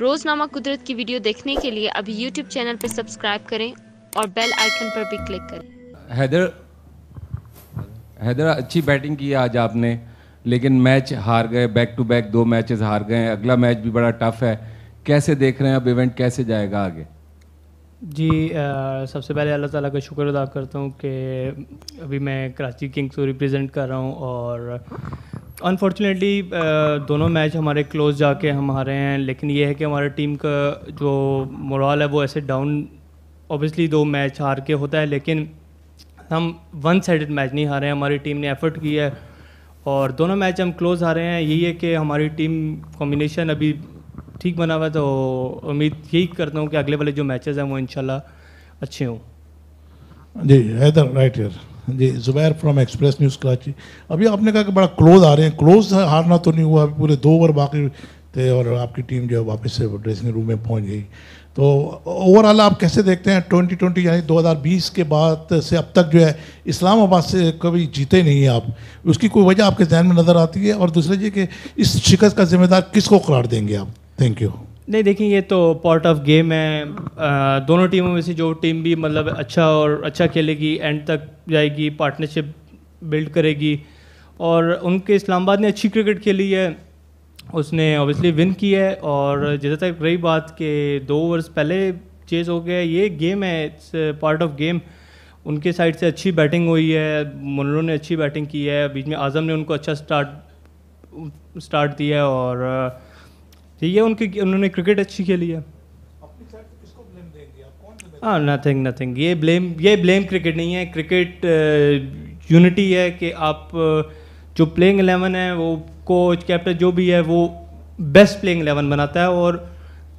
रोजनामा कुदरत की वीडियो देखने के लिए अभी यूट्यूब चैनल पर सब्सक्राइब करें और बेल आइकन पर भी क्लिक करें हैदर हैदर अच्छी बैटिंग की आज आपने लेकिन मैच हार गए बैक टू बैक दो मैचेस हार गए अगला मैच भी बड़ा टफ है कैसे देख रहे हैं अब इवेंट कैसे जाएगा आगे जी आ, सबसे पहले अल्लाह ताला का शुक्र अदा करता हूँ कि अभी मैं कराची किंग्स को रिप्रेजेंट कर रहा हूँ और अनफॉर्चुनेटली uh, दोनों मैच हमारे क्लोज जाके हम हारे हैं लेकिन ये है कि हमारे टीम का जो मोरल है वो ऐसे डाउन ऑब्वियसली दो मैच हार के होता है लेकिन हम वन साइड मैच नहीं हारे हैं हमारी टीम ने एफर्ट किया है और दोनों मैच हम क्लोज हारे हैं यही है कि हमारी टीम कॉम्बिनेशन अभी ठीक बना हुआ है तो उम्मीद यही करता हूँ कि अगले वाले जो मैचेस हैं वो इंशाल्लाह अच्छे हों जी हैदर राइट हियर जी Zubair from Express News Karachi अभी आपने कहा कि बड़ा क्लोज आ रहे हैं क्लोज हारना तो नहीं हुआ अभी पूरे दो ओवर बाकी थे और आपकी टीम जो है वापस से ड्रेसिंग रूम में पहुंच गई तो ओवरऑल आप कैसे देखते हैं ट्वेंटी ट्वेंटी यानी दो हज़ार बीस के बाद से अब तक जो है इस्लामाबाद से कभी जीते नहीं हैं आप उसकी कोई वजह आपके जहन में नज़र आती है और दूसरे जी कि इस शिकस्त का जिम्मेदार किसको करार देंगे आप थैंक यू नहीं देखिए ये तो पार्ट ऑफ गेम है आ, दोनों टीमों में से जो टीम भी मतलब अच्छा और अच्छा खेलेगी एंड तक जाएगी पार्टनरशिप बिल्ड करेगी और उनके इस्लामाबाद ने अच्छी क्रिकेट खेली है उसने ऑब्वियसली विन की है और जैसे तक रही बात के दो ओवर्स पहले चेज हो गया ये गेम है इट्स पार्ट ऑफ गेम उनके साइड से अच्छी बैटिंग हुई है मुनरों ने अच्छी बैटिंग की है बीच में आज़म ने उनको अच्छा स्टार्ट स्टार्ट दिया और ठीक है उनकी उन्होंने क्रिकेट अच्छी खेली है हाँ नथिंग नथिंग ये ब्लेम ये ब्लेम क्रिकेट नहीं है क्रिकेट यूनिटी uh, है कि आप uh, जो प्लेइंग एलेवन है वो कोच कैप्टन जो भी है वो बेस्ट प्लेइंग एलेवन बनाता है और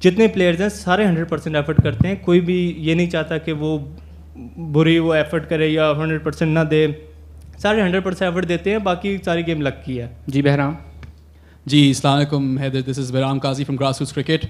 जितने प्लेयर्स हैं सारे हंड्रेड परसेंट एफर्ट करते हैं कोई भी ये नहीं चाहता कि वो बुरी वो एफर्ट करे या हंड्रेड परसेंट ना दे सारे हंड्रेड परसेंट एफर्ट देते हैं बाकी सारी गेम लग की है जी बहराम जी अल्लाम Haider this is Bahram Qazi from grass cricket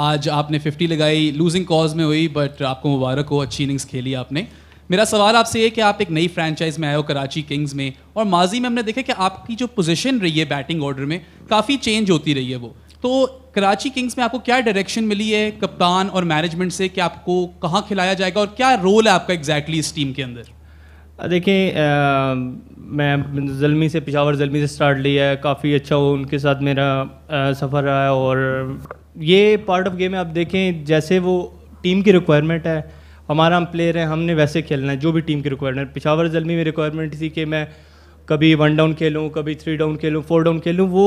आज आपने 50 लगाई लूजिंग कॉज में हुई बट आपको मुबारक हो अच्छी इनिंग्स खेली आपने मेरा सवाल आपसे ये कि आप एक नई फ्रेंचाइज में आए हो कराची किंग्स में और माजी में हमने देखा कि आपकी जो पोजीशन रही है बैटिंग ऑर्डर में काफ़ी चेंज होती रही है वो तो कराची किंग्स में आपको क्या डायरेक्शन मिली है कप्तान और मैनेजमेंट से कि आपको कहाँ खिलाया जाएगा और क्या रोल है आपका एग्जैक्टली exactly इस टीम के अंदर देखें मैं जलमी से पिशावर जलमी से स्टार्ट लिया है काफ़ी अच्छा हो उनके साथ मेरा सफ़र रहा है और ये पार्ट ऑफ गेम है आप देखें जैसे वो टीम की रिक्वायरमेंट है हमारा हम प्लेयर हैं हमने वैसे खेलना है जो भी टीम की रिक्वायरमेंट पिशावर जलमी में रिक्वायरमेंट थी कि मैं कभी वन डाउन खेलूँ कभी थ्री डाउन खेलूँ फोर डाउन खेलूँ वो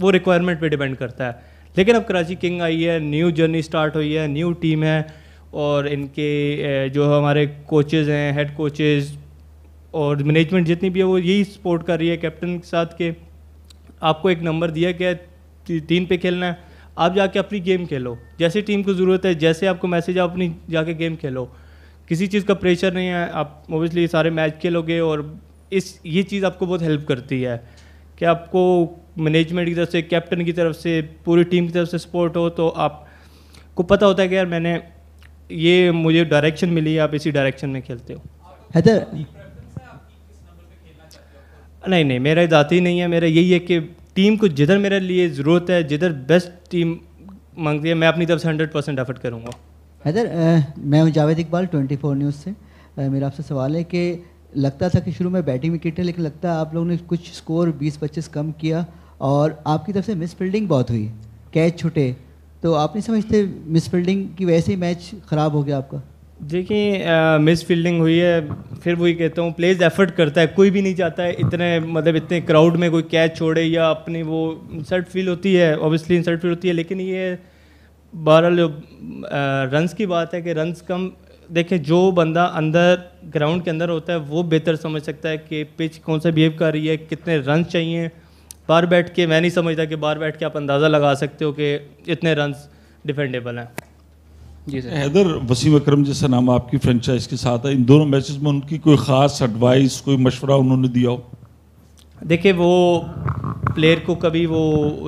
वो रिक्वायरमेंट पर डिपेंड करता है लेकिन अब कराची किंग आई है न्यू जर्नी स्टार्ट हुई है न्यू टीम है और इनके जो हमारे कोचेज़ हैं हेड कोचेज़ और मैनेजमेंट जितनी भी है वो यही सपोर्ट कर रही है कैप्टन के साथ के आपको एक नंबर दिया गया है तीन पे खेलना है आप जाके अपनी गेम खेलो जैसे टीम को ज़रूरत है जैसे आपको मैसेज आप अपनी जाके गेम खेलो किसी चीज़ का प्रेशर नहीं है आप ओबियसली सारे मैच खेलोगे और इस ये चीज़ आपको बहुत हेल्प करती है कि आपको मैनेजमेंट की तरफ से कैप्टन की तरफ से पूरी टीम की तरफ से सपोर्ट हो तो आपको पता होता है कि यार मैंने ये मुझे डायरेक्शन मिली आप इसी डायरेक्शन में खेलते हो हैदर नहीं नहीं मेरा जाती नहीं है मेरा यही है कि टीम को जिधर मेरे लिए ज़रूरत है जिधर बेस्ट टीम मांगती है मैं अपनी तरफ से हंड्रेड परसेंट एफर्ट करूँगा हैदर मैं हूँ Javed Iqbal twenty four news से आ, मेरा आपसे सवाल है कि लगता था कि शुरू में बैटिंग विकेट है लेकिन लगता है आप लोगों ने कुछ स्कोर बीस पच्चीस कम किया और आपकी तरफ से मिस फील्डिंग बहुत हुई कैच छुटे तो आप नहीं समझते मिस फील्डिंग की वैसे ही मैच ख़राब हो गया आपका देखिए मिस फील्डिंग हुई है फिर वही कहता हूँ प्लेज एफर्ट करता है कोई भी नहीं चाहता है इतने मतलब इतने क्राउड में कोई कैच छोड़े या अपनी वो इंसर्ट फील होती है ऑब्वियसली इंसर्ट फील होती है लेकिन ये बहरहाल रन्स की बात है कि रन्स कम देखें जो बंदा अंदर ग्राउंड के अंदर होता है वो बेहतर समझ सकता है कि पिच कौन सा बिहेव कर रही है कितने रन चाहिए बाहर बैठ के मैं नहीं समझता कि बाहर बैठ के आप अंदाज़ा लगा सकते हो कि इतने रन डिफेंडेबल हैं जी सर हैदर वसीम अक्रम जैसा नाम आपकी फ्रेंचाइज के साथ है इन दोनों मैचेस में उनकी कोई ख़ास एडवाइस कोई मशवरा उन्होंने दिया हो देखिए वो प्लेयर को कभी वो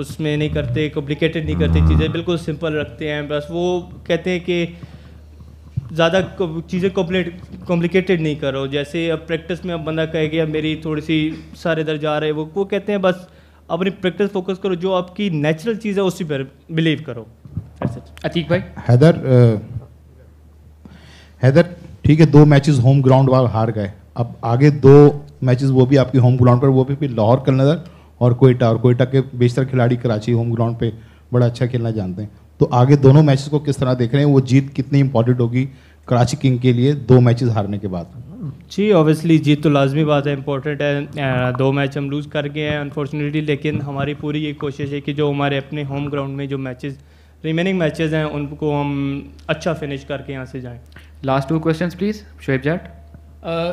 उसमें नहीं करते कॉम्प्लिकेटेड नहीं करते चीज़ें बिल्कुल सिंपल रखते हैं बस वो कहते हैं कि ज़्यादा चीज़ें कॉम्प्लिकेटेड नहीं करो जैसे अब प्रैक्टिस में अब बंदा कहेगा मेरी थोड़ी सी सारे इधर जा रहे वो वो कहते हैं बस अपनी प्रैक्टिस फोकस करो जो आपकी नेचुरल चीज़ है उसी पर बिलीव करो अतीक भाई हैदर हैदर ठीक है दो मैचेस होम ग्राउंड वाल हार गए अब आगे दो मैचेस वो भी आपके होम ग्राउंड पर वो भी, भी लाहौर कलनदर और कोयटा और कोयटा के बेशतर खिलाड़ी कराची होम ग्राउंड पे बड़ा अच्छा खेलना जानते हैं तो आगे दोनों मैचेस को किस तरह देख रहे हैं वो जीत कितनी इंपॉर्टेंट होगी कराची किंग के लिए दो मैचेस हारने के बाद जी ऑब्वियसली जीत तो लाजमी बात है इंपॉर्टेंट है दो मैच हम लूज़ कर गए हैं अनफॉर्चुनेटली लेकिन हमारी पूरी ये कोशिश है कि जो हमारे अपने होम ग्राउंड में जो मैचेस रिमेनिंग मैचेस हैं उनको हम अच्छा फिनिश करके यहाँ से जाएं last two questions please Shoaib Jatt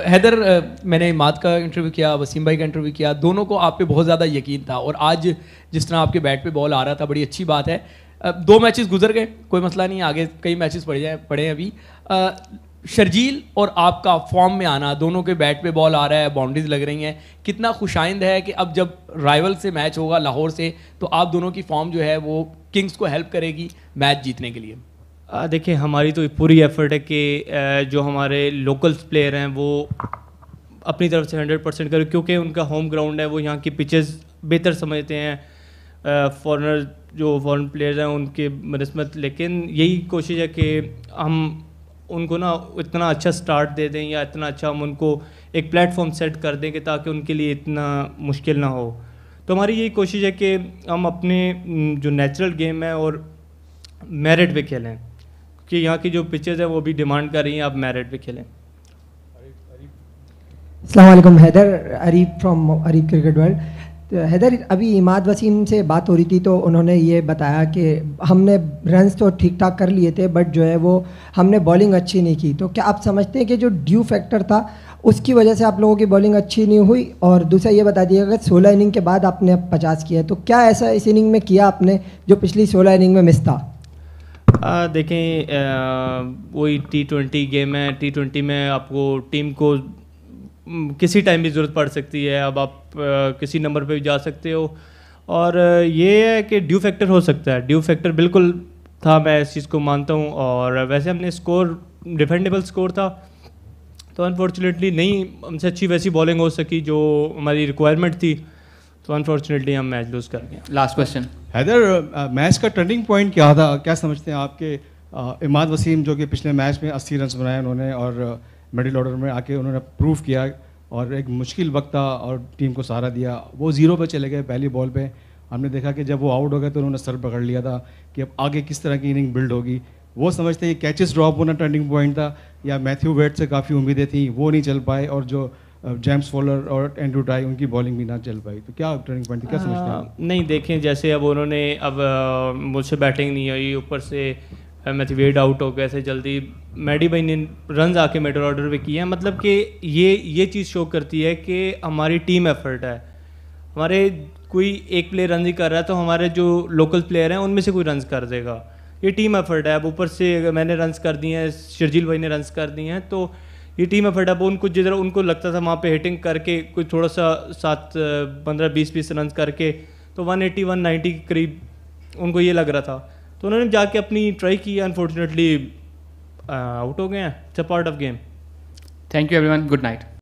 Haider uh, मैंने इमाद का इंटरव्यू किया वसीम भाई का इंटरव्यू किया दोनों को आप पे बहुत ज़्यादा यकीन था और आज जिस तरह आपके बैट पे बॉल आ रहा था बड़ी अच्छी बात है दो मैचेस गुजर गए कोई मसला नहीं आगे कई मैचेस पड़े जाए पड़े हैं अभी शर्जील और आपका फॉर्म में आना दोनों के बैट पे बॉल आ रहा है बाउंड्रीज लग रही हैं कितना खुशाइंद है कि अब जब राइवल से मैच होगा लाहौर से तो आप दोनों की फॉर्म जो है वो किंग्स को हेल्प करेगी मैच जीतने के लिए देखिए हमारी तो पूरी एफर्ट है कि जो हमारे लोकल्स प्लेयर हैं वो अपनी तरफ से हंड्रेड परसेंट करें क्योंकि उनका होम ग्राउंड है वो यहाँ की पिचेस बेहतर समझते हैं फॉरनर जो फॉरेन प्लेयर्स हैं उनके बनस्बत लेकिन यही कोशिश है कि हम उनको ना इतना अच्छा स्टार्ट दे दें या इतना अच्छा हम उनको एक प्लेटफॉर्म सेट कर दें कि ताकि उनके लिए इतना मुश्किल ना हो तो हमारी यही कोशिश है कि हम अपने जो नेचुरल गेम है और मेरिट पे खेलें कि यहाँ की जो पिचेज़ है वो भी डिमांड कर रही हैं आप मेरिट पे खेलें Assalamu Arif Heather, Arif from Arif Cricket Haider अभी इमाद वसीम से बात हो रही थी तो उन्होंने ये बताया कि हमने रन्स तो ठीक ठाक कर लिए थे बट जो है वो हमने बॉलिंग अच्छी नहीं की तो क्या आप समझते हैं कि जो ड्यू फैक्टर था उसकी वजह से आप लोगों की बॉलिंग अच्छी नहीं हुई और दूसरा ये बता दिया कि सोलह इनिंग के बाद आपने पचास किया तो क्या ऐसा इस इनिंग में किया आपने जो पिछली सोलह इनिंग में मिस था आ, देखें वही टी ट्वेंटी गेम है टी ट्वेंटी में आपको टीम को किसी टाइम भी ज़रूरत पड़ सकती है अब आप किसी नंबर पे भी जा सकते हो और ये है कि ड्यू फैक्टर हो सकता है ड्यू फैक्टर बिल्कुल था मैं इस चीज़ को मानता हूँ और वैसे हमने स्कोर डिफेंडेबल स्कोर था तो अनफॉर्चुनेटली नहीं हमसे अच्छी वैसी बॉलिंग हो सकी जो हमारी रिक्वायरमेंट थी तो अनफॉर्चुनेटली हम मैच लूज कर गए लास्ट क्वेश्चन हैदर मैच का टर्निंग पॉइंट क्या था क्या समझते हैं आपके इमाद वसीम जो कि पिछले मैच में अस्सी रन बनाए उन्होंने और uh, मिडिल ऑर्डर में आके उन्होंने प्रूव किया और एक मुश्किल वक्त था और टीम को सहारा दिया वो ज़ीरो पे चले गए पहली बॉल पे हमने देखा कि जब वो आउट हो गए तो उन्होंने सर पकड़ लिया था कि अब आगे किस तरह की इनिंग बिल्ड होगी वो समझते हैं कैचेस ड्रॉप होना टर्निंग पॉइंट था या मैथ्यू वेट से काफ़ी उम्मीदें थी वो नहीं चल पाए और जो जेम्स फॉलर और एंड्रू टाई उनकी बॉलिंग भी ना चल पाई तो क्या टर्निंग पॉइंट क्या समझते हैं नहीं देखें जैसे अब उन्होंने अब मुझसे बैटिंग नहीं हुई ऊपर से वेट आउट तो हो गए ऐसे जल्दी मैडी भाई ने रन आके मेडल ऑर्डर पे किए हैं मतलब कि ये ये चीज़ शो करती है कि हमारी टीम एफर्ट है हमारे कोई एक प्लेयर रन ही कर रहा है तो हमारे जो लोकल प्लेयर हैं उनमें से कोई रन कर देगा ये टीम एफर्ट है अब ऊपर से अगर मैंने रन कर दिए हैं शर्जील भाई ने रन कर दिए हैं तो ये टीम एफर्ट है अब उनको जिधर उनको लगता था वहाँ पे हिटिंग करके कुछ थोड़ा सा सात पंद्रह बीस बीस रन करके तो वन नाइन्टी के करीब उनको ये लग रहा था तो उन्होंने जाके अपनी ट्राई की अनफॉर्चुनेटली आउट uh, हो गए हैं it's a part of game thank you everyone good night